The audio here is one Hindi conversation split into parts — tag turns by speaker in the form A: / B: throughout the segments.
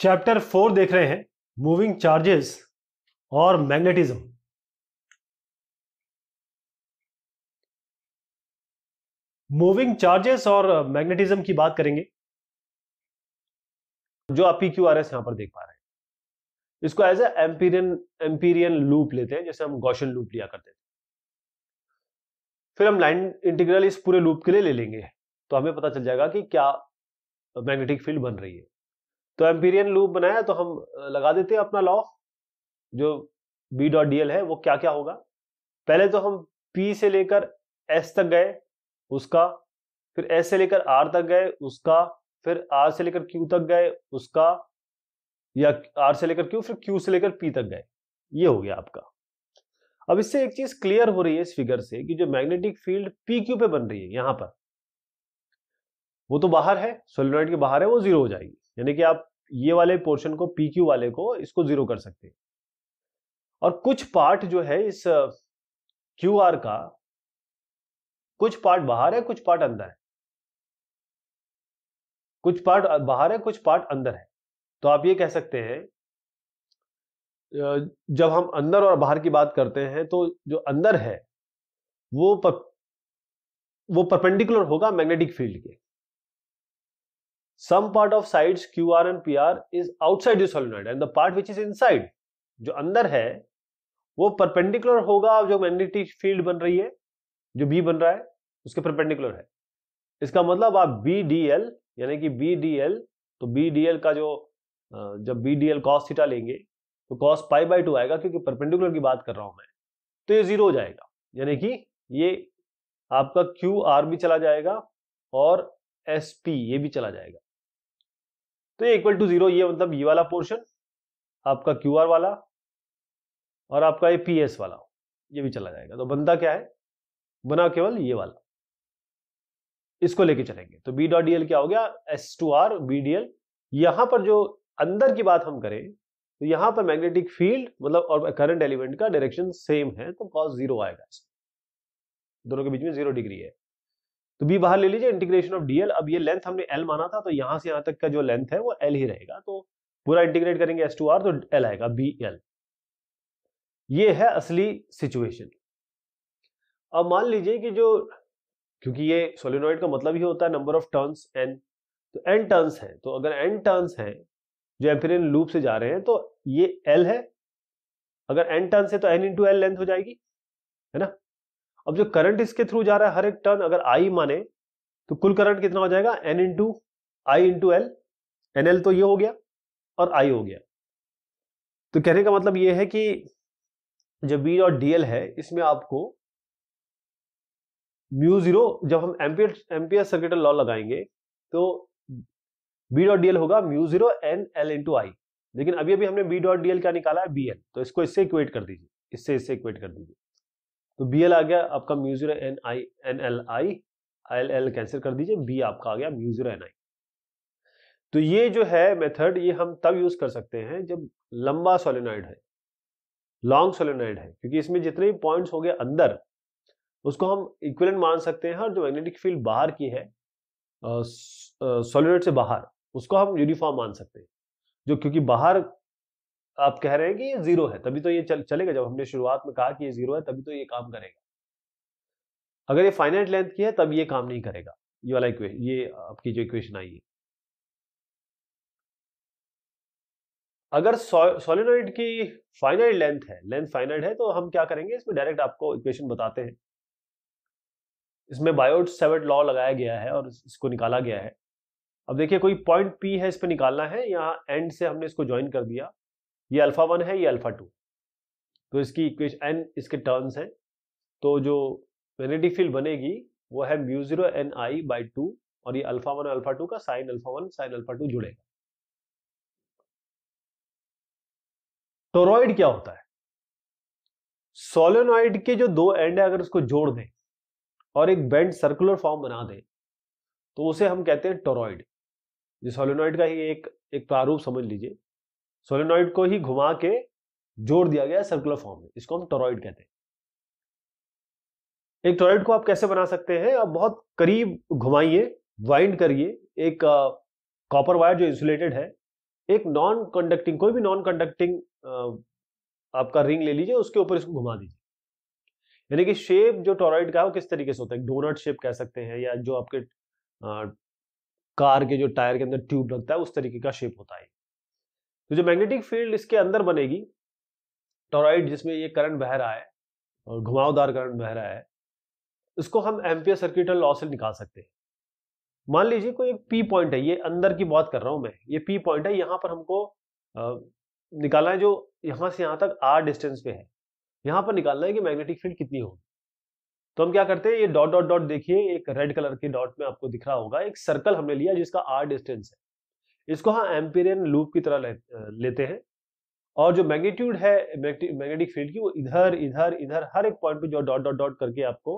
A: चैप्टर फोर देख रहे हैं मूविंग चार्जेस और मैग्नेटिज्म मूविंग चार्जेस और मैग्नेटिज्म की बात करेंगे जो आप पी क्यू आर एस यहां पर देख पा रहे हैं इसको as a Amperian Amperian loop लेते हैं जैसे हम गौशन लूप लिया करते थे फिर हम लाइन इंटीग्रल इस पूरे लूप के लिए ले लेंगे तो हमें पता चल जाएगा कि क्या मैग्नेटिक फील्ड बन रही है तो एम्पीरियन लूप बनाया तो हम लगा देते हैं अपना लॉ जो बी डॉट डी है वो क्या क्या होगा पहले तो हम पी से लेकर एस तक गए उसका फिर एस से लेकर आर तक गए उसका फिर आर से लेकर क्यू तक गए उसका या आर से लेकर क्यू फिर क्यू से लेकर पी तक गए ये हो गया आपका अब इससे एक चीज क्लियर हो रही है इस फिगर से कि जो मैग्नेटिक फील्ड पी क्यू पे बन रही है यहां पर वो तो बाहर है सोलिनॉइड के बाहर है वो जीरो हो जाएगी यानी कि आप ये वाले पोर्शन को पी क्यू वाले को इसको जीरो कर सकते हैं और कुछ पार्ट जो है इस क्यू आर का कुछ पार्ट बाहर है कुछ पार्ट अंदर है कुछ पार्ट बाहर है कुछ पार्ट अंदर है तो आप ये कह सकते हैं जब हम अंदर और बाहर की बात करते हैं तो जो अंदर है वो पर, वो परपेंडिकुलर होगा मैग्नेटिक फील्ड के some part of side Q R and P R is outside the solenoid and the part which is inside जो अंदर है वो परपेंडिकुलर होगा जो मैग्नेटिक फील्ड बन रही है जो बी बन रहा है उसके परपेंडिकुलर है इसका मतलब आप बी डी एल यानी कि बी डी एल तो बी डी एल का जो जब B D L cos theta लेंगे तो कॉस पाई बाई टू आएगा क्योंकि परपेंडिकुलर की बात कर रहा हूं मैं तो ये जीरो हो जाएगा यानी कि ये आपका क्यू आर भी चला जाएगा और एस पी ये भी चला जाएगा तो ये इक्वल टू जीरो ये मतलब ये वाला पोर्शन आपका क्यू आर वाला और आपका ये पी एस वाला ये भी चला जाएगा तो बनता क्या है बना केवल ये वाला इसको लेके चलेंगे तो बी डॉट डीएल क्या हो गया S to R B DL यहां पर जो अंदर की बात हम करें तो यहां पर मैग्नेटिक फील्ड मतलब और करंट एलिमेंट का डायरेक्शन सेम है तो कॉस जीरो आएगा दोनों के बीच में जीरो डिग्री है तो बी बाहर ले लीजिए इंटीग्रेशन ऑफ डीएल अब ये लेंथ हमने एल माना था तो यहां से यहां तक का जो लेंथ है वो एल ही रहेगा तो पूरा इंटीग्रेट करेंगे एस टू आर तो एल आएगा बी एल ये है असली सिचुएशन अब मान लीजिए कि जो क्योंकि ये सोलिनोइड का मतलब ही होता है नंबर ऑफ टर्न्स एन तो एन टर्न्स हैं तो अगर एन टर्न्स हैं जो एम्पेरियन लूप से जा रहे हैं तो ये एल है अगर एन टर्न्स है तो एन इंटू एल लेंथ हो जाएगी है ना अब जो करंट इसके थ्रू जा रहा है हर एक टर्न अगर आई माने तो कुल करंट कितना हो जाएगा N into I into L N L तो ये हो गया और आई हो गया तो कहने का मतलब ये है कि जो बी और डीएल है इसमें आपको म्यू जीरो जब हम एम्पियर एम्पियर सर्किटल लॉ लगाएंगे तो बी डॉट डीएल होगा mu zero N L into I लेकिन अभी अभी हमने बी डॉट डीएल क्या निकाला है बी एल तो इसको इससे इक्वेट कर दीजिए इससे इससे इक्वेट कर दीजिए तो बी एल आ गया आपका mu zero N I N L I L L cancel कर दीजिए बी आपका आ गया म्यू जीरो एन आई तो ये जो है मेथड ये हम तब यूज कर सकते हैं जब लंबा सोलेनाइड है लॉन्ग सोलेनाइड है क्योंकि इसमें जितने भी पॉइंट्स होंगे अंदर उसको हम इक्वलेंट मान सकते हैं और जो मैग्नेटिक फील्ड बाहर की है सोलेनाइड से बाहर उसको हम यूनिफॉर्म मान सकते हैं जो क्योंकि बाहर आप कह रहे हैं कि ये जीरो है तभी तो ये चल, चलेगा जब हमने शुरुआत में कहा कि ये जीरो है तभी तो ये काम करेगा अगर ये फाइनाइट लेंथ की है तब ये काम नहीं करेगा ये वाला इक्वेशन ये आपकी जो इक्वेशन आई है अगर सोलिनोइड की फाइनाइट लेंथ है लेंथ फाइनाइट है तो हम क्या करेंगे इसमें डायरेक्ट आपको इक्वेशन बताते हैं इसमें बायोट सेवेट लॉ लगाया गया है और इसको निकाला गया है अब देखिए कोई पॉइंट पी है इस पर निकालना है यहाँ एंड से हमने इसको ज्वाइन कर दिया ये अल्फ़ा वन है ये अल्फ़ा टू तो इसकी इक्वेशन एन इसके टर्न्स हैं तो जो मैग्नेटिक फील्ड बनेगी वो है mu zero N I by two और ये अल्फ़ा वन अल्फ़ा टू का sine alpha one sine alpha two जुड़ेगा टोरॉइड क्या होता है सोलेनॉइड के जो दो एंड है अगर उसको जोड़ दें और एक बेंड सर्कुलर फॉर्म बना दें तो उसे हम कहते हैं टोरॉइड जो सोलेनॉइड का ही एक एक प्रारूप समझ लीजिए सोलेनॉइड को ही घुमा के जोड़ दिया गया सर्कुलर फॉर्म में इसको हम टोरॉइड कहते हैं एक टोरॉइड को आप कैसे बना सकते हैं आप बहुत करीब घुमाइए वाइंड करिए एक कॉपर वायर जो इंसुलेटेड है एक नॉन कंडक्टिंग कोई भी नॉन कंडक्टिंग आपका रिंग ले लीजिए उसके ऊपर इसको घुमा दीजिए यानी कि शेप जो टोरॉइड का है वो किस तरीके से होता है डोनट शेप कह सकते हैं या जो आपके आ, कार के जो टायर के अंदर ट्यूब लगता है उस तरीके का शेप होता है तो जो मैग्नेटिक फील्ड इसके अंदर बनेगी टोराइड जिसमें ये करंट बह रहा है और घुमावदार करंट बह रहा है इसको हम एम्पियर सर्किटल लॉ से निकाल सकते हैं मान लीजिए कोई एक पी पॉइंट है ये अंदर की बात कर रहा हूं मैं ये पी पॉइंट है यहाँ पर हमको निकालना है जो यहाँ से यहाँ तक आर डिस्टेंस पे है यहाँ पर निकालना है कि मैग्नेटिक फील्ड कितनी होगी तो हम क्या करते हैं ये डॉट डॉट डॉट देखिए एक रेड कलर के डॉट में आपको दिख रहा होगा एक सर्कल हमने लिया जिसका आर डिस्टेंस है इसको हम एम्पेरियन लूप की तरह लेते हैं और जो मैग्नीट्यूड है मैग्नेटिक फील्ड की वो इधर इधर इधर हर एक पॉइंट पे जो डॉट डॉट डॉट करके आपको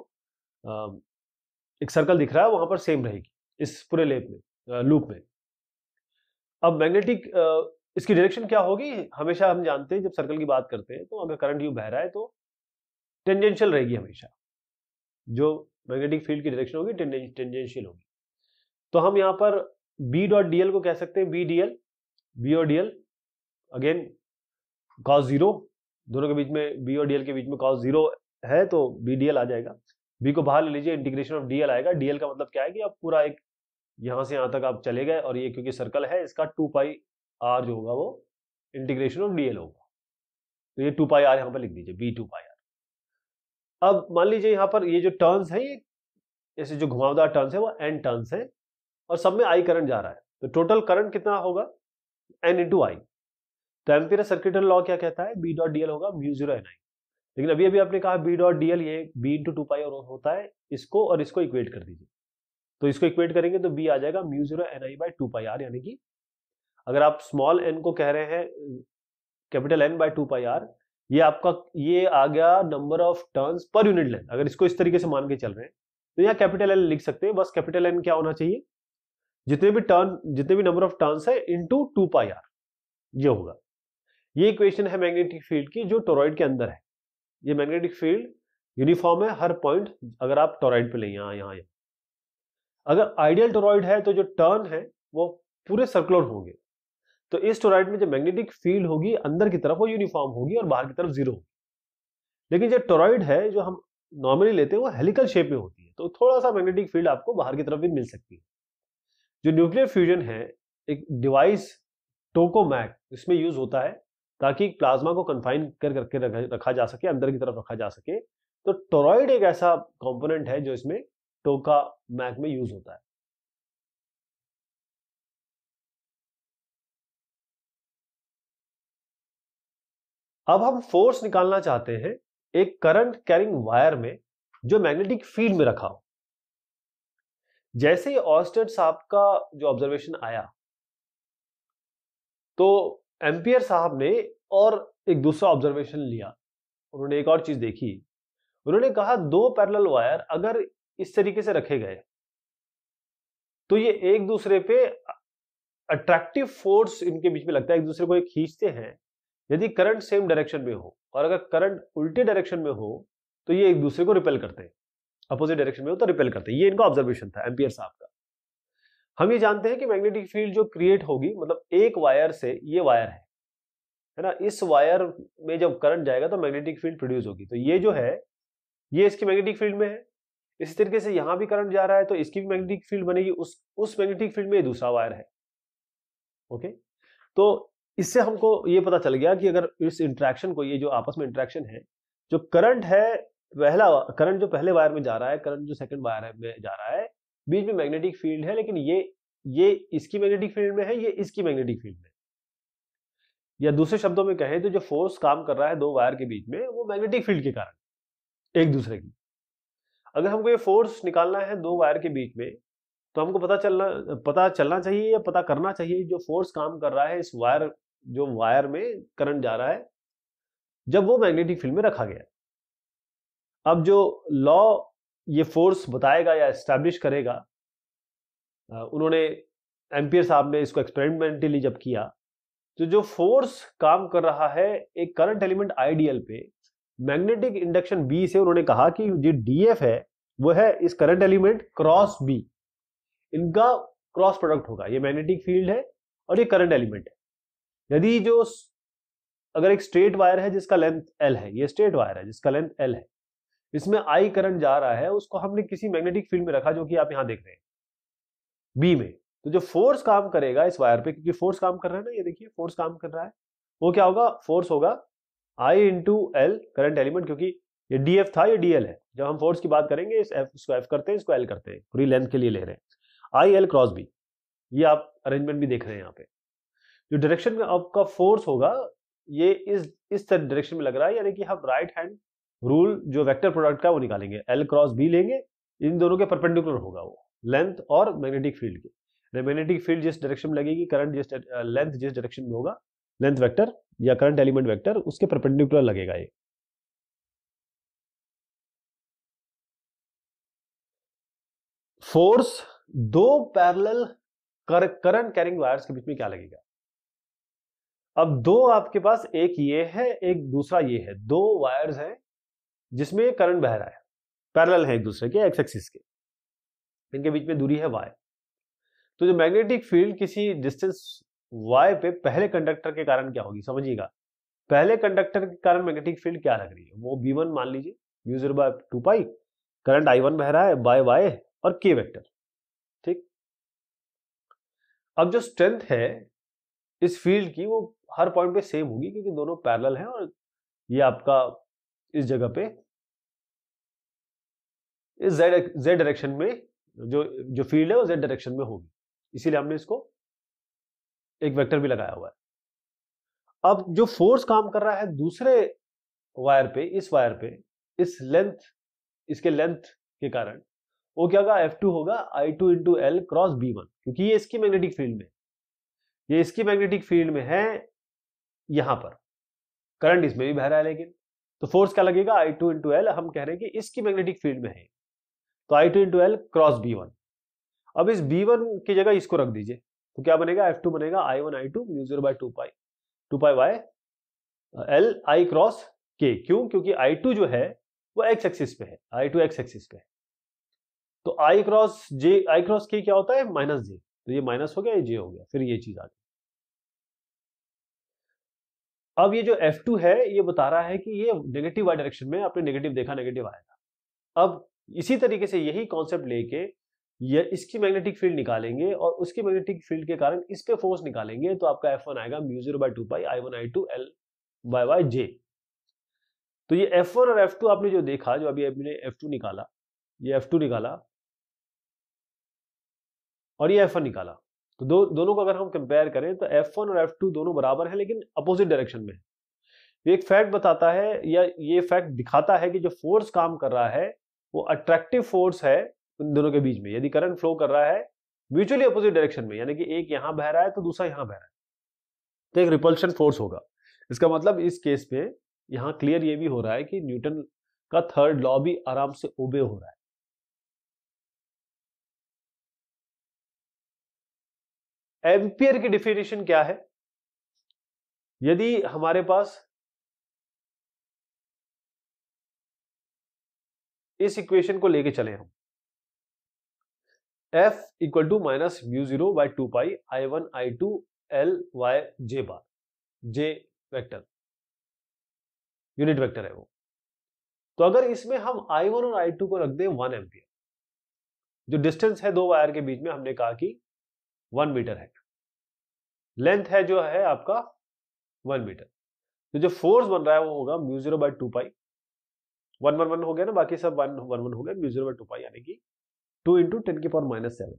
A: एक सर्कल दिख रहा है वहां पर सेम रहेगी इस पूरे लेप में लूप में अब मैग्नेटिक इसकी डायरेक्शन क्या होगी हमेशा हम जानते हैं जब सर्कल की बात करते हैं तो अगर करंट यू बह रहा है तो टेंजेंशियल रहेगी हमेशा जो मैग्नेटिक फील्ड की डायरेक्शन होगी टेंजेंशियल होगी तो हम यहाँ पर बी डॉट डीएल को कह सकते हैं बी डीएल बी और डीएल अगेन कॉस जीरो दोनों के बीच में बी और डीएल के बीच में कॉस जीरो है तो बी डीएल आ जाएगा बी को बाहर ले लीजिए इंटीग्रेशन ऑफ डीएल आएगा डीएल का मतलब क्या है कि आप पूरा एक यहां से यहां तक आप चले गए और ये क्योंकि सर्कल है इसका टू पाई आर जो होगा वो इंटीग्रेशन ऑफ डीएल होगा तो ये टू पाई आर यहां पर लिख दीजिए बी टू पाई आर अब मान लीजिए यहां पर ये जो टर्न्स है ये ऐसे जो घुमावदार टर्न्स है वो एन टर्न्स है और सब में आई करंट जा रहा है तो टोटल करंट कितना होगा एन इंटू आई तो एम्पीयर सर्किट लॉ क्या कहता है बी डॉट डीएल होगा म्यू जीरो एन आई लेकिन अभी अभी आपने कहा बी डॉट डीएल ये बी इंटू टू पाई और होता है इसको और इसको इक्वेट कर दीजिए तो इसको इक्वेट करेंगे तो बी आ जाएगा mu zero N I by two pi R यानी कि अगर आप स्मॉल एन को कह रहे हैं capital N by two pi R ये आपका ये आ गया number of turns per unit length अगर इसको इस तरीके से मान के चल रहे हैं तो यहाँ कैपिटल एन लिख सकते हैं बस कैपिटल एन क्या होना चाहिए जितने भी टर्न जितने भी नंबर ऑफ टर्न है इंटू टू पाई आर ये होगा ये इक्वेशन है मैग्नेटिक फील्ड की जो टोरॉइड के अंदर है ये मैग्नेटिक फील्ड यूनिफॉर्म है हर पॉइंट अगर आप टोरॉइड पे लें यहाँ यहाँ यहां अगर आइडियल टोरॉइड है तो जो टर्न है वो पूरे सर्कुलर होंगे तो इस टोरॉइड में जो मैग्नेटिक फील्ड होगी अंदर की तरफ वो यूनिफॉर्म होगी और बाहर की तरफ जीरो होगी लेकिन जो टोरॉइड है जो हम नॉर्मली लेते हैं वो हेलिकल शेप में होती है तो थोड़ा सा मैग्नेटिक फील्ड आपको बाहर की तरफ भी मिल सकती है जो न्यूक्लियर फ्यूजन है एक डिवाइस टोकोमैक इसमें यूज होता है ताकि प्लाज्मा को कन्फाइन कर करके रखा जा सके अंदर की तरफ रखा जा सके तो टोरॉइड एक ऐसा कंपोनेंट है जो इसमें टोका मैक में यूज होता है अब हम फोर्स निकालना चाहते हैं एक करंट कैरिंग वायर में जो मैग्नेटिक फील्ड में रखा हो जैसे ही ऑस्टेड साहब का जो ऑब्जर्वेशन आया तो एम्पियर साहब ने और एक दूसरा ऑब्जर्वेशन लिया उन्होंने एक और चीज देखी उन्होंने कहा दो पैरेलल वायर अगर इस तरीके से रखे गए तो ये एक दूसरे पे अट्रैक्टिव फोर्स इनके बीच में लगता है एक दूसरे को एक खींचते हैं यदि करंट सेम डायरेक्शन में हो और अगर करंट उल्टे डायरेक्शन में हो तो ये एक दूसरे को रिपेल करते हैं अपोजिट डायरेक्शन में हो तो रिपेल करते हैं ये इनका ऑब्जर्वेशन था एम्पियर साहब का हम ये जानते हैं कि मैग्नेटिक फील्ड जो क्रिएट होगी मतलब एक वायर से ये वायर है है ना इस वायर में जब करंट जाएगा तो मैग्नेटिक फील्ड प्रोड्यूस होगी तो ये जो है ये इसकी मैग्नेटिक फील्ड में है इसी तरीके से यहाँ भी करंट जा रहा है तो इसकी भी मैग्नेटिक फील्ड बनेगी उस उस मैग्नेटिक फील्ड में दूसरा वायर है ओके तो इससे हमको ये पता चल गया कि अगर इस इंट्रैक्शन को ये जो आपस में इंट्रैक्शन है जो करंट है पहला करंट जो पहले वायर में जा रहा है करंट जो सेकंड वायर में जा रहा है बीच में मैग्नेटिक फील्ड है लेकिन ये ये इसकी मैग्नेटिक फील्ड में है ये इसकी मैग्नेटिक फील्ड में या दूसरे शब्दों में कहें तो जो फोर्स काम कर रहा है दो वायर के बीच में वो मैग्नेटिक फील्ड के कारण एक दूसरे की अगर हमको ये फोर्स निकालना है दो वायर के बीच में तो हमको पता चलना पता चलना चाहिए या पता करना चाहिए जो फोर्स काम कर रहा है इस वायर जो वायर में करंट जा रहा है जब वो मैग्नेटिक फील्ड में रखा गया अब जो लॉ ये फोर्स बताएगा या इस्टेब्लिश करेगा उन्होंने एम्पियर साहब ने इसको एक्सपेरिमेंटली जब किया तो जो फोर्स काम कर रहा है एक करंट एलिमेंट आइडियल पे मैग्नेटिक इंडक्शन बी से उन्होंने कहा कि जो डीएफ है वो है इस करंट एलिमेंट क्रॉस बी इनका क्रॉस प्रोडक्ट होगा ये मैग्नेटिक फील्ड है और ये करंट एलिमेंट है यदि जो अगर एक स्ट्रेट वायर है जिसका लेंथ एल है ये स्ट्रेट वायर है जिसका लेंथ एल है इसमें आई करंट जा रहा है उसको हमने किसी मैग्नेटिक फील्ड में रखा जो कि आप यहां देख रहे हैं बी में तो जो फोर्स काम करेगा इस वायर पे क्योंकि फोर्स काम कर रहा है ना ये देखिए फोर्स काम कर रहा है वो क्या होगा फोर्स होगा I into L current element क्योंकि ये डी एफ था ये डीएल है जब हम फोर्स की बात करेंगे इस एफ इसको एफ करते हैं इसको एल करते हैं पूरी लेंथ के लिए ले रहे हैं आई एल क्रॉस बी ये आप अरेंजमेंट भी देख रहे हैं यहाँ पे जो डायरेक्शन आपका फोर्स होगा ये इस इस डायरेक्शन में लग रहा है यानी कि हम राइट हैंड रूल जो वेक्टर प्रोडक्ट का वो निकालेंगे एल क्रॉस बी लेंगे इन दोनों के परपेंडिकुलर होगा वो लेंथ और मैग्नेटिक फील्ड के मैग्नेटिक फील्ड जिस डायरेक्शन में लगेगी करंट जिस लेंथ जिस डायरेक्शन में होगा लेंथ वेक्टर या करंट एलिमेंट वेक्टर उसके परपेंडिकुलर लगेगा ये फोर्स दो पैरेलल करंट कैरिंग वायर्स के बीच में क्या लगेगा अब दो आपके पास एक ये है एक दूसरा ये है दो वायर्स हैं जिसमें करंट बह रहा है पैरल है एक दूसरे के एक्स एक्सिस के इनके बीच में दूरी है वाई तो जो मैग्नेटिक फील्ड किसी डिस्टेंस वाई पे पहले कंडक्टर के कारण क्या होगी समझिएगा पहले कंडक्टर के कारण मैग्नेटिक फील्ड क्या लग रही है वो बी वन मान लीजिए mu zero by two pi current I one बह रहा है बाय वाई और के वेक्टर ठीक अब जो स्ट्रेंथ है इस फील्ड की वो हर पॉइंट पे सेम होगी क्योंकि दोनों पैरेलल हैं और ये आपका इस जगह पे इस जेड जेड डायरेक्शन में जो जो फील्ड है वो जेड डायरेक्शन में होगी इसीलिए हमने इसको एक वेक्टर भी लगाया हुआ है अब जो फोर्स काम कर रहा है दूसरे वायर पे इस वायर पे इस लेंथ इसके लेंथ के कारण वो क्या होगा टू होगा I two into L cross B one क्योंकि ये इसकी मैग्नेटिक फील्ड में ये इसकी मैग्नेटिक फील्ड में है यहां पर करंट इसमें भी बह रहा है लेकिन तो फोर्स क्या लगेगा आई टू इंटू एल हम कह रहे हैं कि इसकी मैग्नेटिक फील्ड में है तो I two into L cross B one अब इस बी वन की जगह इसको रख दीजिए तो क्या बनेगा एफ टू बनेगा I one I two mu zero by two pi two pi Y L I cross के क्यों क्योंकि आई टू जो है वो एक्स एक्सिस पे है आई टू एक्स एक्सिस पे है तो आई क्रॉस जे आई क्रॉस के क्या होता है माइनस जे तो ये माइनस हो गया ये जे हो गया फिर ये चीज आ गई अब ये जो F2 है ये बता रहा है कि ये नेगेटिव वाई डायरेक्शन में आपने नेगेटिव देखा नेगेटिव आएगा अब इसी तरीके से यही कॉन्सेप्ट लेके ये इसकी मैग्नेटिक फील्ड निकालेंगे और उसकी मैग्नेटिक फील्ड के कारण इस पे फोर्स निकालेंगे तो आपका एफ वन आएगा mu zero by two pi I one I two L by Y J तो ये एफ वन और एफ टू आपने जो देखा जो अभी आपने एफ टू निकाला ये एफ टू निकाला और ये एफ वन निकाला तो दो दोनों को अगर हम कंपेयर करें तो F1 और F2 दोनों बराबर हैं लेकिन अपोजिट डायरेक्शन में है तो एक फैक्ट बताता है या ये फैक्ट दिखाता है कि जो फोर्स काम कर रहा है वो अट्रैक्टिव फोर्स है उन दोनों के बीच में यदि करंट फ्लो कर रहा है म्यूचुअली अपोजिट डायरेक्शन में यानी कि एक यहां बह रहा है तो दूसरा यहाँ बह रहा है तो एक रिपल्शन फोर्स होगा इसका मतलब इस केस में यहाँ क्लियर ये भी हो रहा है कि न्यूटन का थर्ड लॉ भी आराम से ओबे हो रहा है एम्पियर की डिफिनेशन क्या है यदि हमारे पास इस इक्वेशन को लेके चले हम F equal to minus mu zero by two pi I one I two L Y J bar J vector unit vector है वो तो अगर इसमें हम आई वन और आई टू को रख दें वन एम्पियर जो डिस्टेंस है दो वायर के बीच में हमने कहा कि वन मीटर है लेंथ है जो है आपका वन मीटर तो जो फोर्स बन रहा है वो होगा mu zero by two pi one one one हो गया ना बाकी सब वन वन वन हो गया mu zero by two pi यानी कि टू इंटू टेन के पावर माइनस सेवन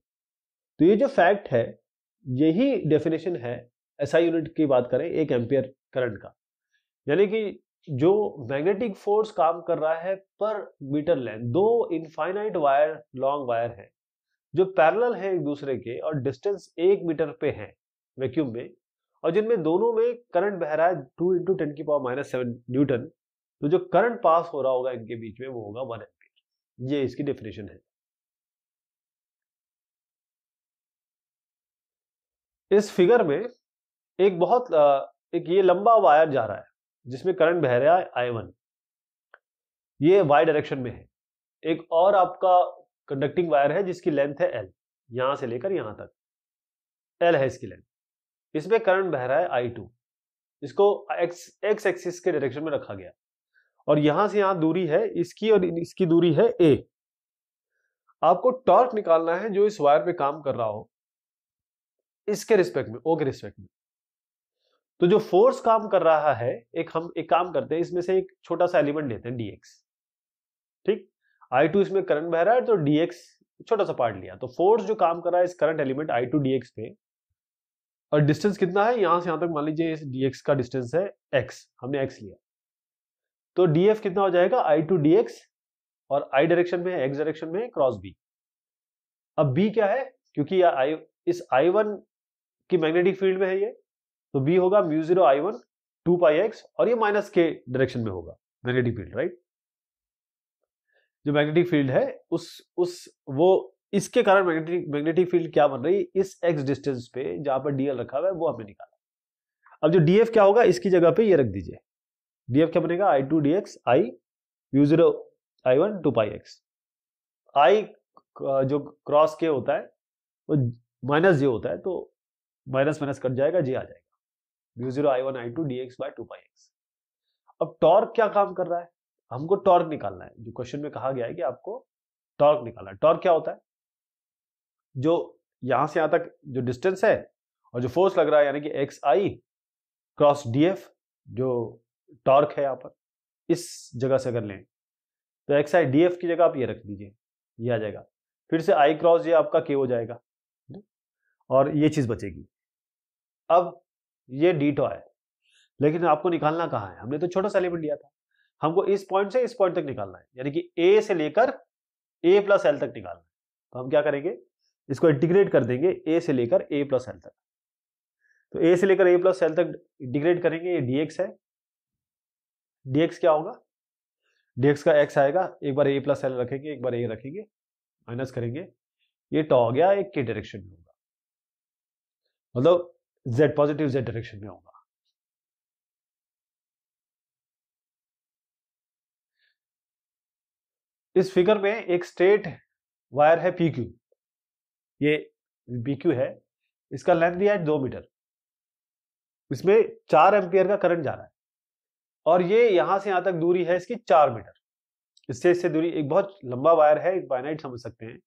A: तो ये जो फैक्ट है यही डेफिनेशन है ऐसा यूनिट की बात करें एक एम्पियर करंट का यानी कि जो मैग्नेटिक फोर्स काम कर रहा है पर मीटर लेंथ दो इनफाइनाइट वायर लॉन्ग वायर है जो पैरेलल है एक दूसरे के और डिस्टेंस एक मीटर पे है वैक्यूम में और जिनमें दोनों में करंट बह रहा है टू इंटू टेन की पावर माइनस सेवन न्यूटन तो जो करंट पास हो रहा होगा इनके बीच में वो होगा वन एम्पियर ये इसकी डेफिनेशन है इस फिगर में एक बहुत एक ये लंबा वायर जा रहा है जिसमें करंट बह रहा है आई वन ये वाई डायरेक्शन में है एक और आपका कंडक्टिंग वायर है जिसकी लेंथ है एल यहां से लेकर यहां तक एल है इसकी लेंथ इसमें करंट बह रहा है आई टू इसको एक्स एक्स एक्सिस के डायरेक्शन में रखा गया और यहां से यहां दूरी है इसकी और इसकी दूरी है ए आपको टॉर्क निकालना है जो इस वायर पे काम कर रहा हो इसके रिस्पेक्ट में ओ के रिस्पेक्ट में तो जो फोर्स काम कर रहा है एक हम एक काम करते हैं इसमें से एक छोटा सा एलिमेंट लेते हैं डीएक्स ठीक आई टू इसमें करंट बह रहा है तो डीएक्स छोटा सा पार्ट लिया तो फोर्स जो काम कर रहा है इस current element I two DX पे और डिस्टेंस कितना है यहां से यहां तक मान लीजिए इस डी का डिस्टेंस है x हमने x लिया तो df कितना हो जाएगा i टू dx और i डायरेक्शन में है x डायरेक्शन में है क्रॉस b अब b क्या है क्योंकि यह i इस i1 की मैग्नेटिक फील्ड में है ये तो b होगा mu zero I one two pi X और ये माइनस के डायरेक्शन में होगा मैग्नेटिक फील्ड राइट जो मैग्नेटिक फील्ड है उस उस वो इसके कारण मैग्नेटिक मैग्नेटिक फील्ड क्या बन रही है इस एक्स डिस्टेंस पे जहां पर डीएल रखा हुआ है वो हमने निकाला अब जो डीएफ क्या होगा इसकी जगह पे ये रख दीजिए डीएफ क्या बनेगा I two D X I mu zero I one two pi X I जो क्रॉस के होता है वो माइनस जे होता है तो माइनस माइनस कट जाएगा जे आ जाएगा mu zero I one I two D X by two pi X अब टॉर्क क्या काम कर रहा है हमको टॉर्क निकालना है जो क्वेश्चन में कहा गया है कि आपको टॉर्क निकालना है टॉर्क क्या होता है जो यहां से यहां तक जो डिस्टेंस है और जो फोर्स लग रहा है यानी कि X I cross D F जो टॉर्क है यहाँ पर इस जगह से अगर लें तो एक्स आई डी एफ की जगह आप ये रख दीजिए ये आ जाएगा फिर से आई क्रॉस ये आपका के हो जाएगा और ये चीज़ बचेगी अब ये डी टॉ है लेकिन आपको निकालना कहाँ है हमने तो छोटा सा एलिमेंट लिया था हमको इस पॉइंट से इस पॉइंट तक निकालना है यानी कि ए से लेकर ए प्लस एल तक निकालना है तो हम क्या करेंगे इसको इंटीग्रेट कर देंगे ए से लेकर ए प्लस एल तक तो ए से लेकर ए प्लस एल तक इंटीग्रेट करेंगे ये डीएक्स है डीएक्स क्या होगा डीएक्स का एक्स आएगा एक बार ए प्लस एल रखेंगे एक बार ए रखेंगे माइनस करेंगे ये टॉ हो गया एक के डायरेक्शन में होगा मतलब जेड पॉजिटिव जेड डायरेक्शन में होगा इस फिगर में एक स्ट्रेट वायर है पी क्यू ये बी क्यू है इसका लेंथ दिया है दो मीटर इसमें चार एम्पियर का करंट जा रहा है और ये यहां से यहां तक दूरी है इसकी चार मीटर इससे इससे दूरी एक बहुत लंबा वायर है इनफाइनाइट समझ सकते हैं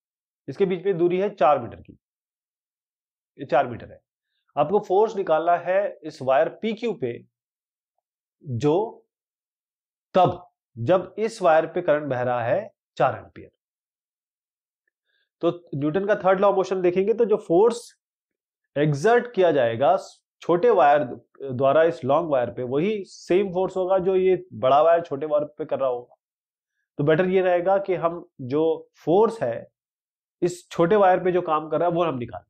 A: इसके बीच में दूरी है चार मीटर की ये चार मीटर है आपको फोर्स निकालना है इस वायर पी क्यू पे जो तब जब इस वायर पे करंट बह रहा है चार एम्पियर तो न्यूटन का थर्ड लॉ मोशन देखेंगे तो जो फोर्स एग्जर्ट किया जाएगा छोटे वायर द्वारा इस लॉन्ग वायर पे वही सेम फोर्स होगा जो ये बड़ा वायर छोटे वायर पे कर रहा होगा तो बेटर ये रहेगा कि हम जो फोर्स है इस छोटे वायर पे जो काम कर रहा है वो हम निकाल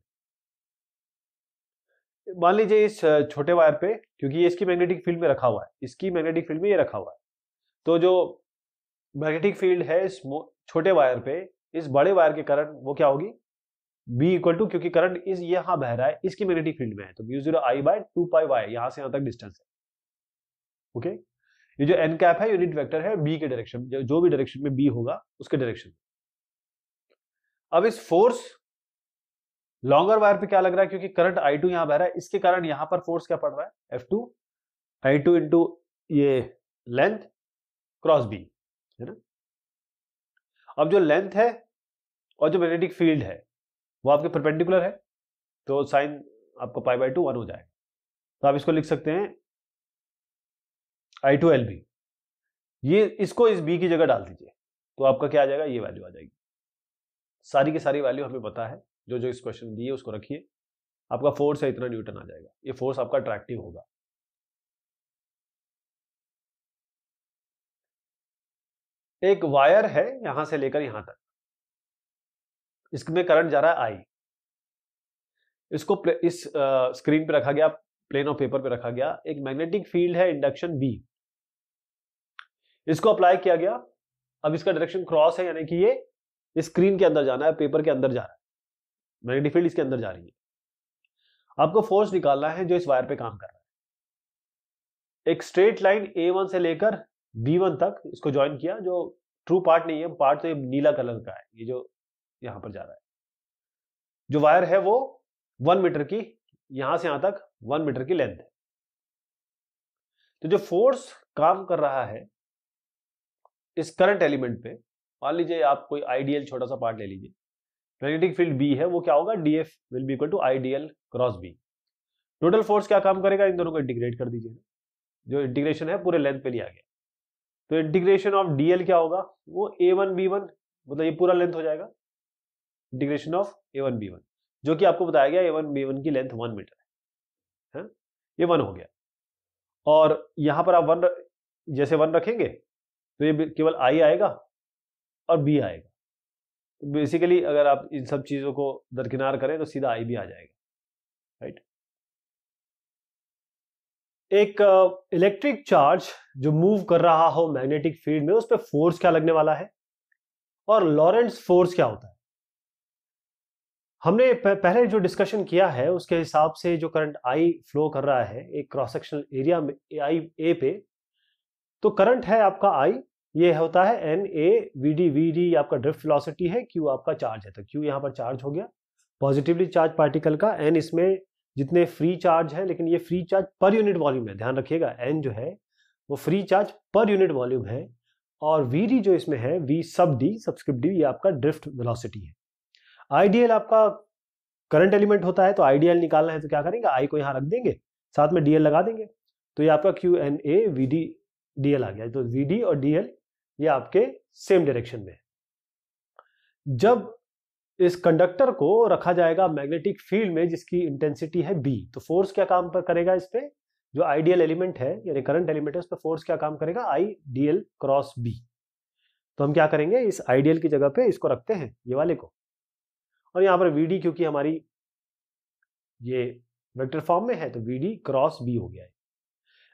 A: मान लीजिए इस छोटे वायर पे क्योंकि ये इसकी मैग्नेटिक फील्ड में रखा हुआ है इसकी मैग्नेटिक फील्ड में ये रखा हुआ है तो जो मैग्नेटिक फील्ड है इस छोटे वायर पे इस बड़े वायर के करंट वो क्या होगी बी इक्वल टू क्योंकि करंट इस यहां बह रहा है इसकी मैग्नेटिक फील्ड में है तो mu zero I by two pi Y यहां से यहां तक डिस्टेंस है ओके ये जो एन कैप है यूनिट वेक्टर है बी के डायरेक्शन जो भी डायरेक्शन में बी होगा उसके डायरेक्शन अब इस फोर्स लॉन्गर वायर पे क्या लग रहा है क्योंकि करंट आई टू यहां बह रहा है इसके कारण यहां पर फोर्स क्या पड़ रहा है F two I two into ये लेंथ क्रॉस बी है ना अब जो लेंथ है और जो मैग्नेटिक फील्ड है वो आपके परपेंडिकुलर है तो साइन आपको पाई बाई टू वन हो जाएगा तो आप इसको लिख सकते हैं आई टू एल बी ये इसको इस बी की जगह डाल दीजिए तो आपका क्या आ जाएगा ये वैल्यू आ जाएगी सारी की सारी वैल्यू हमें पता है जो जो इस क्वेश्चन दिए दी है उसको रखिए आपका फोर्स है इतना न्यूटन आ जाएगा ये फोर्स आपका अट्रैक्टिव होगा एक वायर है यहां से लेकर यहां तक इसमें करंट जा रहा है आई इसको इस स्क्रीन पे रखा गया प्लेन ऑफ पेपर पे रखा गया एक मैग्नेटिक फील्ड है इंडक्शन बी इसको अप्लाई किया गया अब इसका डायरेक्शन क्रॉस है यानी कि ये स्क्रीन के अंदर जाना है पेपर के अंदर जा रहा है मैग्नेटिक फील्ड इसके अंदर जा रही है आपको फोर्स निकालना है जो इस वायर पे काम कर रहा है एक स्ट्रेट लाइन ए वन से लेकर बी वन तक इसको ज्वाइन किया जो ट्रू पार्ट नहीं है पार्ट तो ये नीला कलर का है ये जो यहां पर जा रहा है जो वायर है वो वन मीटर की यहां से यहां तक वन मीटर की लेंथ है तो जो फोर्स काम कर रहा है इस करंट एलिमेंट पे मान लीजिए आप कोई आईडीएल छोटा सा पार्ट ले लीजिए मैग्नेटिक फील्ड बी है वो क्या होगा DF will be equal to IDL cross B total force क्या काम करेगा इन दोनों को इंटीग्रेट कर दीजिए जो इंटीग्रेशन है पूरे लेंथ पे लिया गया तो इंटीग्रेशन ऑफ डीएल क्या होगा वो ए वन बी वन मतलब ये पूरा लेंथ हो जाएगा integration of A one B one जो कि आपको बताया गया ए वन बी वन की लेंथ वन मीटर है, ये वन हो गया और यहां पर आप वन जैसे वन रखेंगे तो ये केवल आई आएगा और बी आएगा तो बेसिकली अगर आप इन सब चीज़ों को दरकिनार करें तो सीधा आई भी आ जाएगा राइट एक इलेक्ट्रिक चार्ज जो मूव कर रहा हो मैग्नेटिक फील्ड में उस पर फोर्स क्या लगने वाला है और लॉरेंस फोर्स क्या होता है हमने पहले जो डिस्कशन किया है उसके हिसाब से जो करंट आई फ्लो कर रहा है एक क्रॉस सेक्शनल एरिया में आई ए पे तो करंट है आपका आई ये होता है N A V D V D आपका ड्रिफ्ट फिलोसिटी है क्यू आपका चार्ज है तो क्यू यहाँ पर चार्ज हो गया पॉजिटिवली चार्ज पार्टिकल का एन इसमें जितने फ्री चार्ज हैं लेकिन ये free charge per unit volume है ध्यान रखिएगा एन जो है वो free charge per unit volume है और वी डी जो इसमें है वी सब डी सब्सक्रिप्ट डी ये आपका ड्रिफ्ट वेलोसिटी है आईडीएल आपका करंट एलिमेंट होता है तो आईडीएल निकालना है तो क्या करेंगे आई को यहाँ रख देंगे साथ में डीएल लगा देंगे तो ये आपका Q N A V D D L आ गया तो वी डी और डीएल ये आपके सेम डायरेक्शन में है जब तो इस कंडक्टर को रखा जाएगा मैग्नेटिक फील्ड में जिसकी इंटेंसिटी है बी तो फोर्स क्या काम पर करेगा इस पर जो आइडियल एलिमेंट है यानी करंट एलिमेंट है उस पर फोर्स क्या काम करेगा I D L cross B तो हम क्या करेंगे इस आइडियल की जगह पे इसको रखते हैं ये वाले को और यहाँ पर वी क्योंकि हमारी ये वेक्टर फॉर्म में है तो वी डी क्रॉस बी हो गया है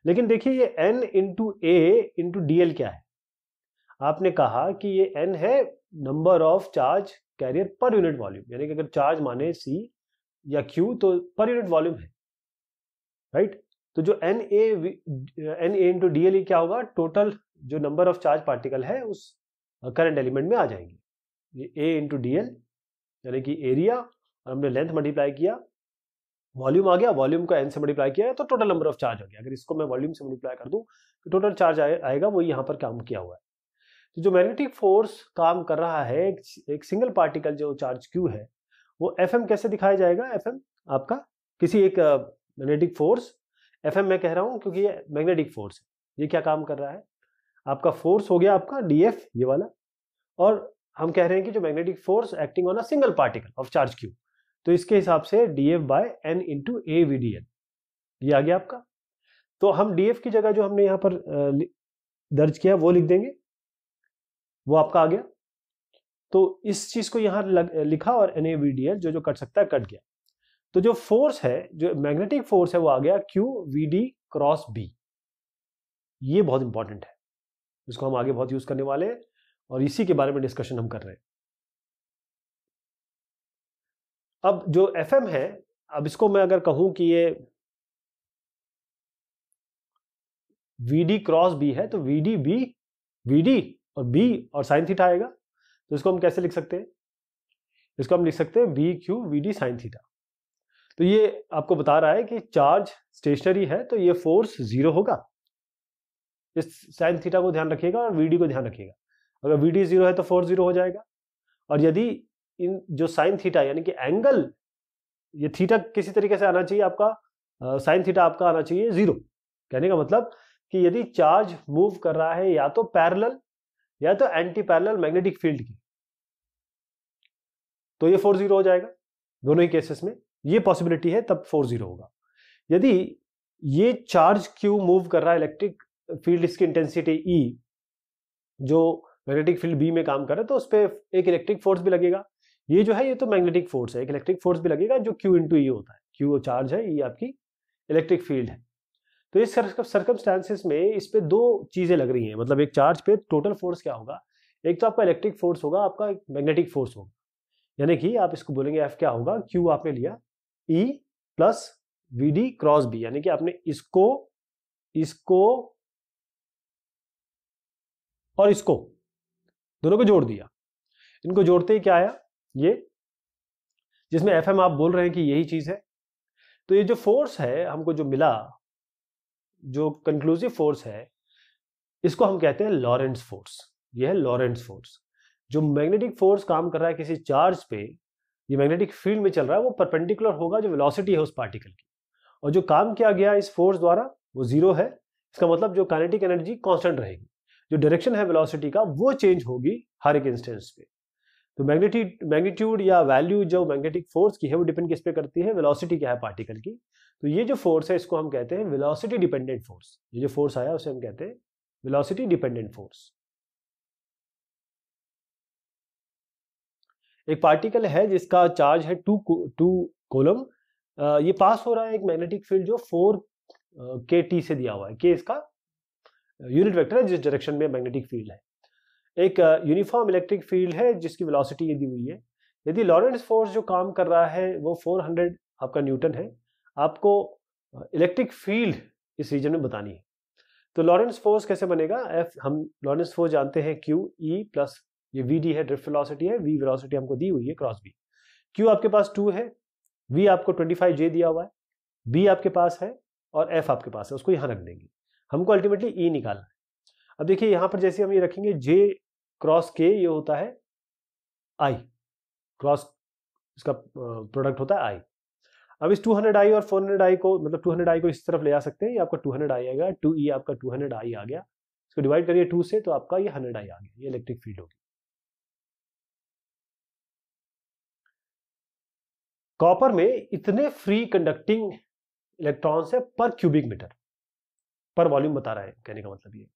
A: लेकिन देखिए ये N into A into D L क्या है आपने कहा कि ये एन है number of charge carrier per unit volume यानी कि अगर चार्ज माने सी या क्यू तो पर यूनिट वॉल्यूम है राइट right? तो जो N A N A into D L E क्या होगा टोटल जो नंबर ऑफ चार्ज पार्टिकल है उस करंट एलिमेंट में आ जाएंगे ये ए इंटू डी एल यानी कि एरिया और हमने लेंथ मल्टीप्लाई किया वॉल्यूम आ गया वॉल्यूम को एन से मल्टीप्लाई किया तो टोटल नंबर ऑफ चार्ज हो गया अगर इसको मैं वॉल्यूम से मल्टीप्लाई कर दूँ तो टोटल चार्ज आएगा वो यहाँ पर काम किया हुआ है तो जो मैग्नेटिक फोर्स काम कर रहा है एक, एक सिंगल पार्टिकल जो चार्ज क्यू है वो एफ कैसे दिखाया जाएगा एफ आपका किसी एक मैग्नेटिक फोर्स एफ मैं कह रहा हूँ क्योंकि ये मैग्नेटिक फोर्स है ये क्या काम कर रहा है आपका फोर्स हो गया आपका डी ये वाला और हम कह रहे हैं कि जो magnetic force acting on a single particle of charge Q तो इसके हिसाब से D F by N into A V D N ये आ गया आपका तो हम डी एफ की जगह जो हमने यहाँ पर दर्ज किया वो लिख देंगे वो आपका आ गया तो इस चीज को लग, लिखा और एन जो जो कट सकता है कट गया तो जो फोर्स है जो मैग्नेटिक फोर्स है वो आ गया Q V D cross B ये बहुत इंपॉर्टेंट है इसको हम आगे बहुत यूज करने वाले हैं और इसी के बारे में डिस्कशन हम कर रहे हैं अब जो एफ है अब इसको मैं अगर कहूं कि ये वी डी क्रॉस बी है तो V D B V D और बी और साइन थीटा आएगा तो इसको हम कैसे लिख सकते हैं इसको हम लिख सकते हैं V Q V D sine theta तो ये आपको बता रहा है कि चार्ज स्टेशनरी है तो ये फोर्स जीरो होगा इस साइन थीटा को ध्यान रखिएगा और वी डी को ध्यान रखिएगा अगर वी डी जीरो है तो फोर्स जीरो हो जाएगा और यदि इन जो साइन थीटा यानी कि एंगल ये थीटा किसी तरीके से आना चाहिए आपका साइन थीटा आपका आना चाहिए जीरो कहने का मतलब कि यदि चार्ज मूव कर रहा है या तो पैरेलल या तो एंटी पैरेलल मैग्नेटिक फील्ड की तो ये फोर जीरो हो जाएगा दोनों ही केसेस में ये पॉसिबिलिटी है तब फोर जीरो होगा यदि ये चार्ज क्यू मूव कर रहा है इलेक्ट्रिक फील्ड इसकी इंटेंसिटी ई e, जो मैग्नेटिक फील्ड बी में काम कर रहा है तो उस पर एक इलेक्ट्रिक फोर्स भी लगेगा ये जो है ये तो मैग्नेटिक फोर्स है एक इलेक्ट्रिक फोर्स भी लगेगा जो क्यू इंटू ई होता है क्यू चार्ज है ये e आपकी इलेक्ट्रिक फील्ड है तो इस सर्कमस्टांसिस में इस पर दो चीज़ें लग रही हैं मतलब एक चार्ज पे टोटल फोर्स क्या होगा एक तो आपका इलेक्ट्रिक फोर्स होगा आपका मैग्नेटिक फोर्स होगा यानी कि आप इसको बोलेंगे एफ क्या होगा क्यू आपने लिया E plus V D cross B यानी कि आपने इसको इसको और इसको दोनों को जोड़ दिया इनको जोड़ते ही क्या आया ये जिसमें एफ आप बोल रहे हैं कि यही चीज है तो ये जो फोर्स है हमको जो मिला जो कंक्लूसिव फोर्स है इसको हम कहते हैं लॉरेंस फोर्स यह है लॉरेंस फोर्स जो मैग्नेटिक फोर्स काम कर रहा है किसी चार्ज पे ये मैग्नेटिक फील्ड में चल रहा है वो परपेंडिकुलर होगा जो वेलोसिटी है उस पार्टिकल की और जो काम किया गया इस फोर्स द्वारा वो जीरो है इसका मतलब जो काइनेटिक एनर्जी कांस्टेंट रहेगी जो डायरेक्शन है वेलोसिटी का वो चेंज होगी हर एक इंस्टेंस पे तो मैग्नेटिक मैग्नीट्यूड या वैल्यू जो मैग्नेटिक फोर्स की है वो डिपेंड किस पे करती है वेलोसिटी क्या है पार्टिकल की तो ये जो फोर्स है इसको हम कहते हैं वेलोसिटी डिपेंडेंट फोर्स ये जो फोर्स आया उसे हम कहते हैं वेलोसिटी डिपेंडेंट फोर्स एक पार्टिकल है जिसका चार्ज है टू टू कोलम ये पास हो रहा है एक मैग्नेटिक फील्ड जो फोर के टी से दिया हुआ है के इसका यूनिट वेक्टर है जिस डायरेक्शन में मैग्नेटिक फील्ड है एक यूनिफॉर्म इलेक्ट्रिक फील्ड है जिसकी वेलोसिटी ये दी हुई है यदि लॉरेंस फोर्स जो काम कर रहा है वो 400 आपका न्यूटन है आपको इलेक्ट्रिक फील्ड इस रीजन में बतानी है तो लॉरेंस फोर्स कैसे बनेगा एफ हम लॉरेंस फोर्स जानते हैं क्यू ई प्लस ये वी डी है ड्रिफ्ट वेलोसिटी है वी वेलोसिटी हमको दी हुई है क्रॉस बी क्यू आपके पास टू है वी आपको ट्वेंटी फाइव जे दिया हुआ है बी आपके पास है और एफ आपके पास है उसको यहाँ रख देंगे हमको अल्टीमेटली ई e निकालना है अब देखिए यहाँ पर जैसे हम ये रखेंगे जे क्रॉस के ये होता है आई क्रॉस इसका प्रोडक्ट होता है आई अब इस 200i आई और 400i आई को मतलब 200i आई को इस तरफ ले जा सकते हैं ये आपका 200 आई आएगा टू ई आपका 200 आई आ गया इसको डिवाइड करिए टू से तो आपका ये हंड्रेड आई आ गया ये इलेक्ट्रिक फील्ड होगी कॉपर में इतने फ्री कंडक्टिंग इलेक्ट्रॉन्स है पर क्यूबिक मीटर पर वॉल्यूम बता रहा है कहने का मतलब ये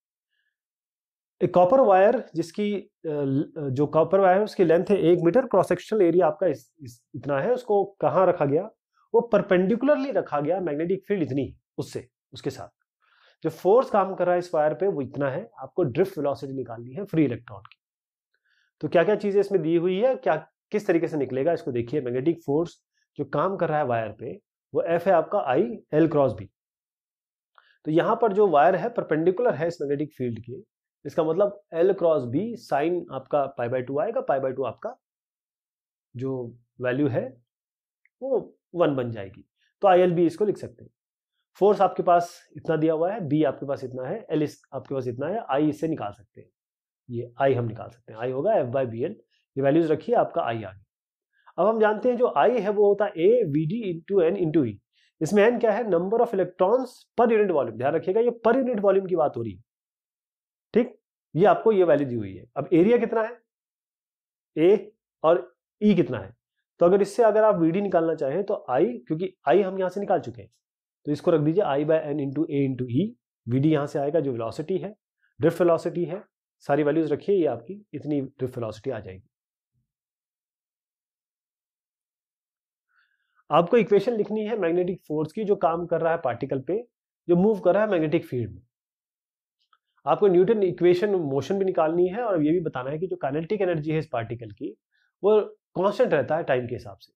A: एक कॉपर वायर जिसकी जो कॉपर वायर है उसकी लेंथ है एक मीटर क्रॉस सेक्शनल एरिया आपका इस, इस इतना है उसको कहाँ रखा गया वो परपेंडिकुलरली रखा गया मैग्नेटिक फील्ड इतनी उससे उसके साथ जो फोर्स काम कर रहा है इस वायर पे वो इतना है आपको ड्रिफ्ट वेलोसिटी निकालनी है फ्री इलेक्ट्रॉन की तो क्या क्या चीजें इसमें दी हुई है क्या किस तरीके से निकलेगा इसको देखिए मैग्नेटिक फोर्स जो काम कर रहा है वायर पे वो एफ है आपका आई एल क्रॉस बी तो यहाँ पर जो वायर है परपेंडिकुलर है इस मैग्नेटिक फील्ड के इसका मतलब एल क्रॉस बी साइन आपका पाई बाई टू आएगा पाई बाई टू आपका जो वैल्यू है वो वन बन जाएगी तो आई एल बी इसको लिख सकते हैं फोर्स आपके पास इतना दिया हुआ है बी आपके पास इतना है एल आपके पास इतना है आई इससे निकाल सकते हैं ये आई हम निकाल सकते हैं आई होगा एफ बाई बी एल ये वैल्यूज रखिए आपका आई आ गया अब हम जानते हैं जो आई है वो होता है A V D into N into E इसमें एन क्या है number of electrons per unit volume ध्यान रखिएगा ये पर यूनिट वॉल्यूम की बात हो रही है ठीक ये आपको ये वैल्यू दी हुई है अब एरिया कितना है ए और ई e कितना है तो अगर इससे अगर आप वी डी निकालना चाहें तो आई क्योंकि आई हम यहाँ से निकाल चुके हैं तो इसको रख दीजिए I by N into A into E V D यहाँ से आएगा जो वेलोसिटी है ड्रिफ्ट वेलोसिटी है सारी वैल्यूज रखिए ये आपकी इतनी ड्रिफ्ट वेलोसिटी आ जाएगी आपको इक्वेशन लिखनी है मैग्नेटिक फोर्स की जो काम कर रहा है पार्टिकल पे जो मूव कर रहा है मैग्नेटिक फील्ड में आपको न्यूटन इक्वेशन मोशन भी निकालनी है और ये भी बताना है कि जो काइनेटिक एनर्जी है इस पार्टिकल की वो कॉन्स्टेंट रहता है टाइम के हिसाब से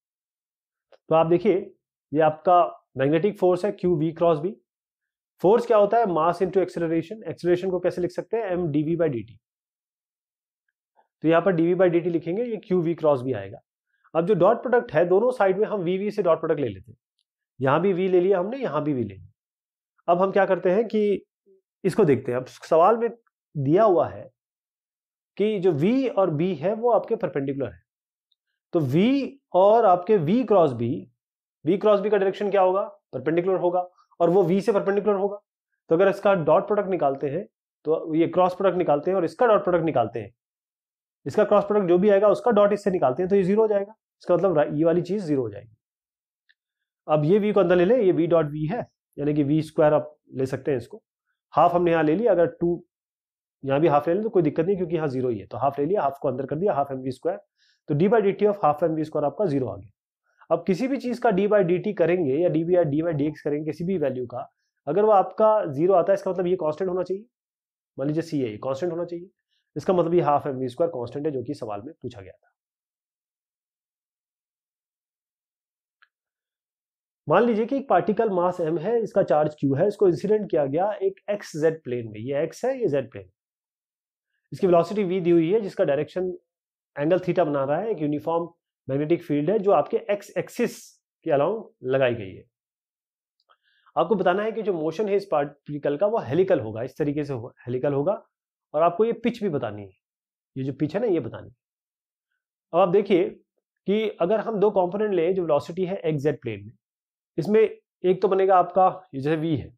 A: तो आप देखिए ये आपका मैग्नेटिक फोर्स है Q V cross B force क्या होता है मास इंटू एक्सेलरेशन एक्सेलरेशन को कैसे लिख सकते हैं M D V by D T तो यहाँ पर D V by D T लिखेंगे ये क्यू वी क्रॉस भी आएगा अब जो डॉट प्रोडक्ट है दोनों साइड में हम वी वी से डॉट प्रोडक्ट ले लेते हैं यहाँ भी वी ले लिया हमने यहाँ भी वी ले लिया अब हम क्या करते हैं कि इसको देखते हैं अब सवाल में दिया हुआ है कि जो वी और बी है वो आपके परपेंडिकुलर है तो V और आपके V cross B V cross B का डायरेक्शन क्या होगा परपेंडिकुलर होगा और वो V से परपेंडिकुलर होगा तो अगर इसका डॉट प्रोडक्ट निकालते हैं तो ये क्रॉस प्रोडक्ट निकालते हैं और इसका डॉट प्रोडक्ट निकालते हैं इसका क्रॉस प्रोडक्ट जो भी आएगा उसका डॉट इससे निकालते हैं तो ये जीरो हो जाएगा इसका मतलब ये वाली चीज जीरो हो जाएगी अब ये वी को अंदर ले लें ये वी डॉट वी है यानी कि वी स्क्वायर आप ले सकते हैं इसको हाफ हमने यहाँ ले लिया अगर टू यहाँ भी हाफ ले लें तो कोई दिक्कत नहीं क्योंकि यहाँ जीरो ही है तो हाफ ले लिया हाफ को अंदर कर दिया हाफ एम वी स्क्वायर तो D by D T of half M V square आपका जीरो आ गया अब किसी भी चीज़ का डी बाई डी टी करेंगे या D B I D by D X करेंगे किसी भी वैल्यू का अगर वो आपका जीरो आता है इसका मतलब ये कॉन्स्टेंट होना चाहिए मान लीजिए सी है कॉन्स्टेंट होना चाहिए इसका मतलब ये half M V square constant है जो कि सवाल में पूछा गया था मान लीजिए कि एक पार्टिकल मास एम है इसका चार्ज क्यू है इसको इंसिडेंट किया गया एक एक्स जेड प्लेन में ये एक्स है ये जेड प्लेन इसकी वेलोसिटी वी दी हुई है जिसका डायरेक्शन एंगल थीटा बना रहा है एक यूनिफॉर्म मैग्नेटिक फील्ड है जो आपके एक्स एक्सिस के अलाउंग लगाई गई है आपको बताना है कि जो मोशन है इस पार्टिकल का वो हेलिकल होगा इस तरीके से हेलिकल होगा और आपको ये पिच भी बतानी है ये जो पिच है ना ये बतानी है अब आप देखिए कि अगर हम दो कंपोनेंट लें जो वेलोसिटी है एक्स जेड प्लेन में इसमें एक तो बनेगा आपका ये जैसे वी है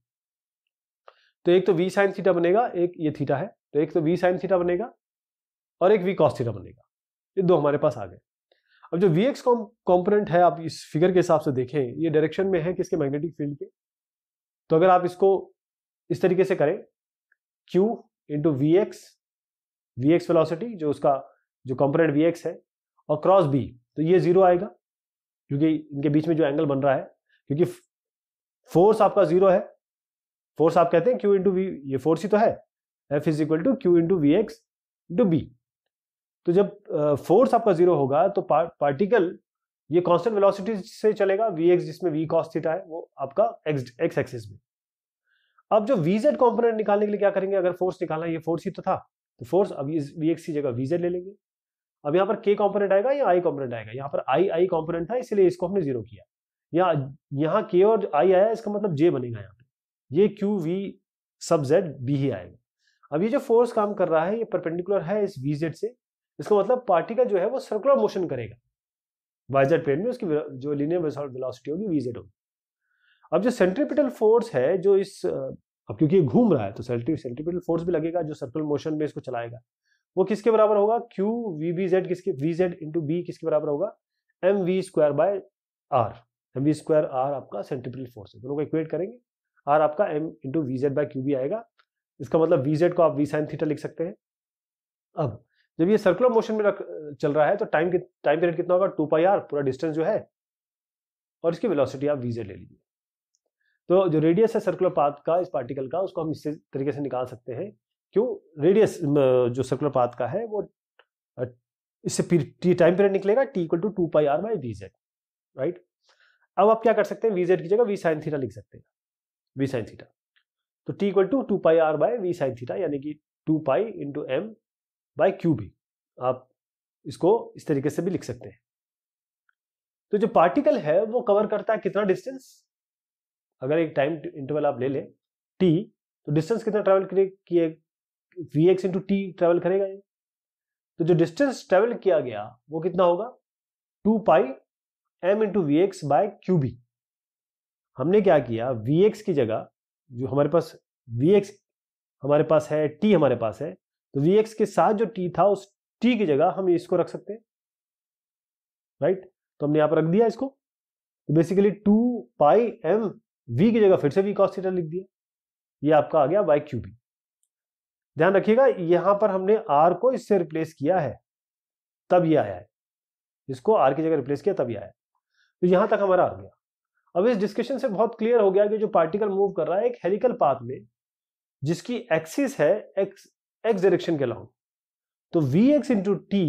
A: तो एक तो वी साइन थीटा बनेगा एक ये थीटा है तो एक तो वी साइन थीटा बनेगा और एक वी कॉस थीटा बनेगा ये दो हमारे पास आ गए अब जो वी एक्स कॉम्पोनेंट है आप इस फिगर के हिसाब से देखें ये डायरेक्शन में है किसके मैग्नेटिक फील्ड के तो अगर आप इसको इस तरीके से करें Q into V X V X velocity जो उसका जो कॉम्पोनेंट वी एक्स है और क्रॉस बी तो ये जीरो आएगा क्योंकि इनके बीच में जो एंगल बन रहा है क्योंकि फोर्स आपका जीरो है फोर्स आप कहते हैं क्यू इंटू वी ये फोर्स ही तो है F is equal to Q into V X into B तो जब फोर्स uh, आपका जीरो होगा तो पा, पार्टिकल ये कांस्टेंट वेलोसिटी से चलेगा वी एक्स जिसमें वी कॉस थीटा है वो आपका एक्स एक्स एक्सिस में अब जो वी जेड कॉम्पोनेंट निकालने के लिए क्या करेंगे अगर फोर्स निकालना ये फोर्स ही तो था तो फोर्स अब वी एक्स की जगह वी जेड ले लेंगे अब यहाँ पर के कॉम्पोनेंट आएगा या आई कॉम्पोनेंट आएगा यहाँ पर आई आई कॉम्पोनेंट था इसलिए इसको हमने जीरो किया यहाँ यहाँ के और आई आया इसका मतलब जे बनेगा यहाँ पर ये Q V sub Z B ही आएगा अब ये जो फोर्स काम कर रहा है ये परपेंडिकुलर है इस वी जेड से इसका मतलब पार्टिकल जो है वो सर्कुलर मोशन करेगा वाइजेड प्लेन में उसकी जो लीनियर वेलोसिटी होगी वीजेड होगी अब जो सेंट्रीपिटल फोर्स है जो इस अब क्योंकि ये घूम रहा है तो सेंट्रीपिटल फोर्स भी लगेगा जो सर्कुलर मोशन में इसको चलाएगा वो किसके बराबर होगा क्यू वी बी जेड किसके वी जेड इंटू बी किसके बराबर होगा M V square by R M V square R आपका सेंट्रीपिटल फोर्स है दोनों को इक्वेट करेंगे आर आपका M into V Z by Q B आएगा इसका मतलब वी जेड को आप वी साइन थीटा लिख सकते हैं अब जब ये सर्कुलर मोशन में चल रहा है तो टाइम टाइम पीरियड कितना होगा टू पाई आर पूरा डिस्टेंस जो है और इसकी वेलोसिटी आप वीजे ले लीजिए तो जो रेडियस है सर्कुलर पाथ का इस पार्टिकल का उसको हम इस तरीके से निकाल सकते हैं क्यों रेडियस जो सर्कुलर पाथ का है वो इससे टाइम पीरियड निकलेगा T equal to two pi R by V Z right अब आप क्या कर सकते हैं वी जेड की जगह वी साइन थीटा लिख सकते हैं वी साइन थीटा तो T equal to two pi R by V sine theta यानी कि two pi into M by Q भी आप इसको इस तरीके से भी लिख सकते हैं तो जो पार्टिकल है वो कवर करता है कितना डिस्टेंस अगर एक टाइम इंटरवल आप ले लें टी तो डिस्टेंस कितना ट्रेवल करे किए V X into T travel करेगा ये तो जो डिस्टेंस ट्रेवल किया गया वो कितना होगा two pi M into V X by Q B हमने क्या किया वी एक्स की जगह जो हमारे पास वी एक्स हमारे पास है टी हमारे पास है तो वी एक्स के साथ जो टी था उस टी की जगह हम इसको रख सकते हैं राइट तो हमने यहां पर रख दिया इसको तो basically two pi M V की जगह फिर से वी कॉस थीटा लिख दिया ये आपका आ गया वाई क्यू बी ध्यान रखिएगा यहां पर हमने आर को इससे रिप्लेस किया है तब ये आया है इसको आर की जगह रिप्लेस किया तब ये आया तो यहां तक हमारा आ गया अब इस डिस्कशन से बहुत क्लियर हो गया कि जो पार्टिकल मूव कर रहा है एक हेलिकल पाथ में जिसकी एक्सिस है एक्स एक्स डायरेक्शन के अलाउंग तो वी एक्स इंटू टी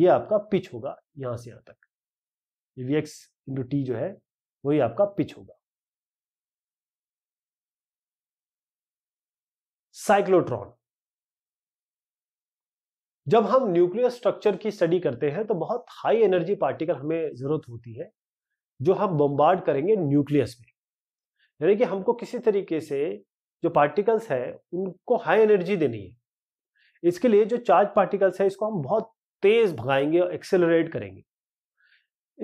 A: ये आपका पिच होगा यहां से यहां तक वी एक्स इंटू टी जो है वही आपका पिच होगा साइक्लोट्रॉन जब हम न्यूक्लियर स्ट्रक्चर की स्टडी करते हैं तो बहुत हाई एनर्जी पार्टिकल हमें जरूरत होती है जो हम बम्बार्ड करेंगे न्यूक्लियस में यानी कि हमको किसी तरीके से जो पार्टिकल्स है उनको हाई एनर्जी देनी है इसके लिए जो चार्ज पार्टिकल्स है इसको हम बहुत तेज भगाएंगे और एक्सेलरेट करेंगे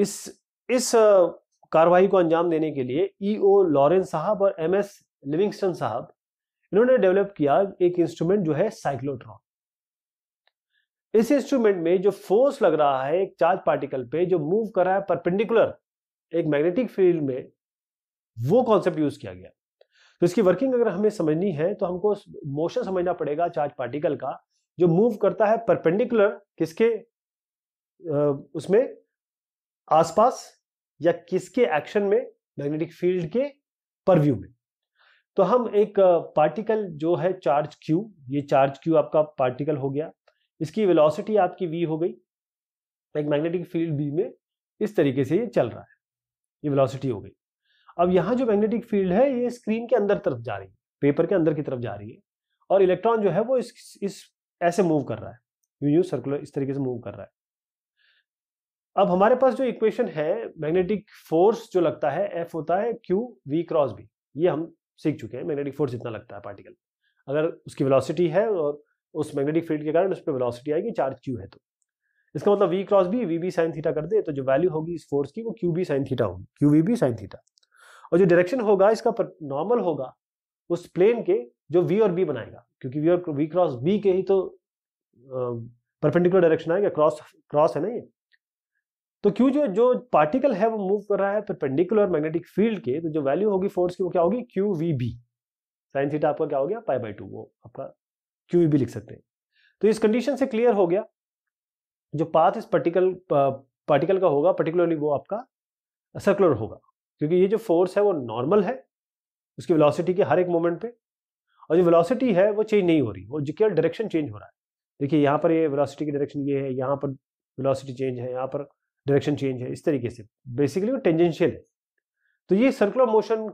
A: इस इस कार्रवाई को अंजाम देने के लिए ईओ e लॉरेंस साहब और एम एस लिविंगस्टन साहब इन्होंने डेवलप किया एक इंस्ट्रूमेंट जो है साइक्लोट्रॉन इस इंस्ट्रूमेंट में जो फोर्स लग रहा है एक चार्ज पार्टिकल पे जो मूव कर रहा है परपेंडिकुलर एक मैग्नेटिक फील्ड में वो कॉन्सेप्ट यूज किया गया तो इसकी वर्किंग अगर हमें समझनी है तो हमको मोशन समझना पड़ेगा चार्ज पार्टिकल का जो मूव करता है परपेंडिकुलर किसके उसमें आसपास या किसके एक्शन में मैग्नेटिक फील्ड के परव्यू में तो हम एक पार्टिकल जो है चार्ज क्यू ये चार्ज क्यू आपका पार्टिकल हो गया इसकी वेलोसिटी आपकी वी हो गई एक मैग्नेटिक फील्ड बी में इस तरीके से ये चल रहा है ये वेलोसिटी हो गई अब यहाँ जो मैग्नेटिक फील्ड है ये स्क्रीन के अंदर तरफ जा रही है पेपर के अंदर की तरफ जा रही है और इलेक्ट्रॉन जो है वो इस इस ऐसे मूव कर रहा है यू यू सर्कुलर इस तरीके से मूव कर रहा है अब हमारे पास जो इक्वेशन है मैग्नेटिक फोर्स जो लगता है एफ होता है क्यू वी क्रॉस बी ये हम सीख चुके हैं मैग्नेटिक फोर्स जितना लगता है पार्टिकल अगर उसकी वेलोसिटी है और उस मैग्नेटिक फील्ड के कारण उस पर वेलोसिटी आएगी चार्ज क्यू है तो इसका मतलब V cross B V B sine theta कर दे तो जो वैल्यू होगी इस फोर्स की वो क्यू बी साइन थीटा होगी Q V B sine theta और जो डायरेक्शन होगा इसका नॉर्मल होगा उस प्लेन के जो वी और बी बनाएगा क्योंकि वी और वी क्रॉस बी के ही तो परपेंडिकुलर डायरेक्शन आएगा क्रॉस क्रॉस है ना ये तो क्यों जो जो पार्टिकल है वो मूव कर रहा है परपेंडिकुलर मैग्नेटिक फील्ड के तो जो वैल्यू होगी फोर्स की वो क्या होगी Q V B sine theta आपका क्या हो गया पाई बाई टू वो आपका क्यू वी बी लिख सकते हैं तो इस कंडीशन से क्लियर हो गया जो पाथ इस पर्टिकल पार्टिकल का होगा पर्टिकुलरली वो आपका सर्कुलर होगा क्योंकि ये जो फोर्स है वो नॉर्मल है उसकी वेलोसिटी के हर एक मोमेंट पे और जो वेलोसिटी है वो चेंज नहीं हो रही वो केवल डायरेक्शन चेंज हो रहा है देखिए यहाँ पर ये वेलोसिटी की डायरेक्शन ये है यहाँ पर वेलोसिटी चेंज है यहाँ पर डायरेक्शन चेंज है इस तरीके से बेसिकली वो टेंजेंशियल है तो ये सर्कुलर मोशन